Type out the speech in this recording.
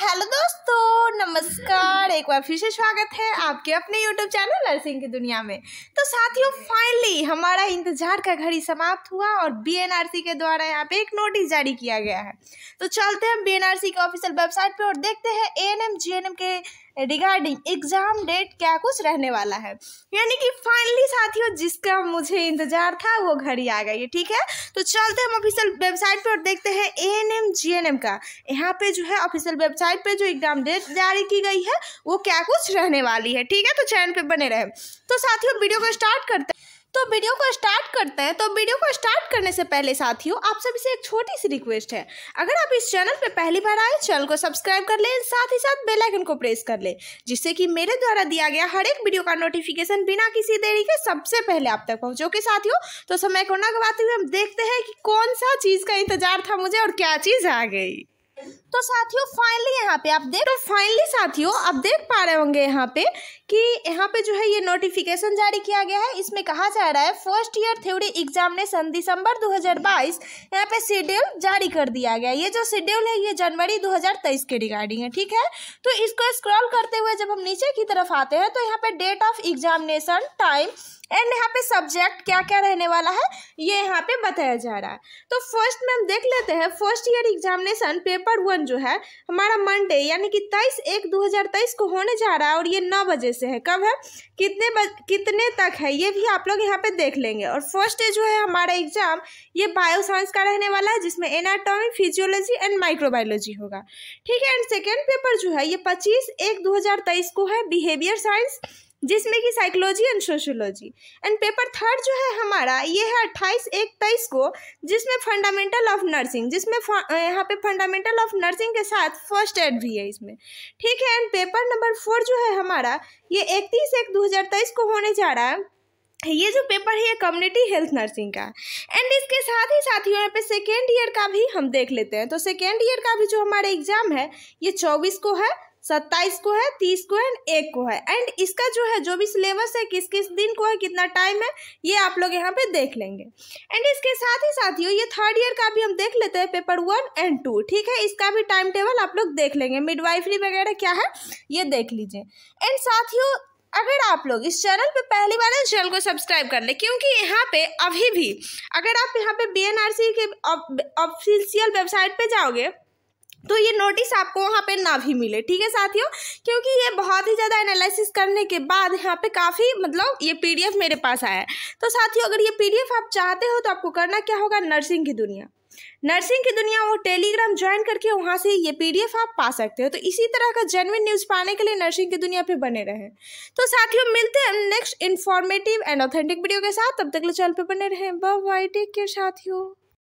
hello दोस्तों नमस्कार एक बार फिर से स्वागत है आपके अपने यूट्यूब चैनल नर्सिंग की दुनिया में तो साथियों फाइनली हमारा इंतजार का घड़ी समाप्त हुआ और बीएनआरसी के द्वारा यहाँ पे एक नोटिस जारी किया गया है तो चलते हैं बीएनआरसी के ऑफिशियल वेबसाइट पे और देखते हैं एएनएम जीएनएम के रिगार्डिंग एग्ज़ाम डेट क्या कुछ रहने वाला है यानी कि फाइनली साथियों जिसका मुझे इंतज़ार था वो घर ही आ गई है ठीक है तो चलते हम ऑफिशियल वेबसाइट पर देखते हैं A N M G N M का यहाँ पे जो है ऑफिशियल वेबसाइट पे जो एग्ज़ाम डेट जारी की गई है वो क्या कुछ रहने वाली है ठीक है तो चैनल पे बने रहे तो साथियों वीडियो को स्टार्ट करते हैं तो वीडियो को स्टार्ट करते हैं तो वीडियो को स्टार्ट करने से पहले साथियों आप सभी से एक छोटी सी रिक्वेस्ट है अगर आप इस चैनल पर पहली बार आए चैनल को सब्सक्राइब कर लें साथ ही साथ बेल आइकन को प्रेस कर लें जिससे कि मेरे द्वारा दिया गया हर एक वीडियो का नोटिफिकेशन बिना किसी देरी के सबसे पहले आप तक पहुँचो के साथियों तो समय को न गवाते हुए हम देखते हैं कि कौन सा चीज़ का इंतजार था मुझे और क्या चीज़ आ गई तो साथियों फाइनली यहाँ पे आप देख तो फाइनली साथियों आप देख पा रहे होंगे यहाँ पे कि यहाँ पे जो है ये नोटिफिकेशन जारी किया गया है इसमें कहा जा रहा है फर्स्ट ईयर थ्योरी एग्जामिनेशन दिसंबर 2022 यहाँ पे शेड्यूल जारी कर दिया गया ये जो शेड्यूल है ये जनवरी 2023 के रिगार्डिंग है ठीक है तो इसको स्क्रॉल करते हुए जब हम नीचे की तरफ आते हैं तो यहाँ पे date of examination time and यहाँ पे सब्जेक्ट क्या क्या रहने वाला है ये यहाँ पे बताया जा रहा है तो फर्स्ट में हम देख लेते हैं first year examination paper one कार्यक्रम जो है हमारा मंडे यानी कि तेईस एक दो हज़ार तेईस को होने जा रहा है और ये नौ बजे से है कब है कितने बज कितने तक है ये भी आप लोग यहाँ पे देख लेंगे और फर्स्ट जो है हमारा एग्जाम ये बायोसाइंस का रहने वाला है जिसमें एनाटॉमी फिजियोलॉजी एंड माइक्रोबायोलॉजी होगा ठीक है एंड सेकेंड पेपर जो है ये पच्चीस एक दो को है बिहेवियर साइंस जिसमें कि psychology and sociology and paper third जो है हमारा ये है अट्ठाईस एक तेईस को जिसमें फंडामेंटल ऑफ नर्सिंग जिसमें यहाँ पे फंडामेंटल ऑफ नर्सिंग के साथ फर्स्ट एड भी है इसमें ठीक है एंड पेपर नंबर फोर जो है हमारा ये इकतीस एक दो हज़ार तेईस को होने जा रहा है ये जो पेपर है ये कम्युनिटी हेल्थ नर्सिंग का एंड इसके साथ ही साथ यहाँ पे सेकेंड ईयर का भी हम देख लेते हैं तो सेकेंड ईयर का भी जो हमारा एग्ज़ाम है ये चौबीस को है सत्ताईस को है तीस को है एक को है एंड इसका जो है जो भी सिलेबस है किस किस दिन को है कितना टाइम है ये आप लोग यहाँ पे देख लेंगे एंड इसके साथ ही साथियों ये थर्ड ईयर का भी हम देख लेते हैं पेपर वन एंड टू ठीक है इसका भी टाइम टेबल आप लोग देख लेंगे मिडवाइफरी वगैरह क्या है ये देख लीजिए एंड साथियों अगर आप लोग इस चैनल पे पहली बार इस चैनल को सब्सक्राइब कर लें क्योंकि यहाँ पे अभी भी अगर आप यहाँ पे बी के ऑफिशियल वेबसाइट पे जाओगे तो ये नोटिस आपको वहाँ पे ना भी मिले ठीक है साथियों क्योंकि ये बहुत ही ज़्यादा एनालिसिस करने के बाद यहाँ पे काफ़ी मतलब ये पीडीएफ मेरे पास आया है तो साथियों अगर ये पीडीएफ आप चाहते हो तो आपको करना क्या होगा नर्सिंग की दुनिया नर्सिंग की दुनिया वो टेलीग्राम ज्वाइन करके वहाँ से ये पीडीएफ आप पा सकते हो तो इसी तरह का जेनविन न्यूज़ पाने के लिए नर्सिंग की दुनिया पे बने रहें तो साथियों मिलते हैं next informative and authentic video के साथ तब तक चैनल पर बने रहें बाय टेक केयर साथियों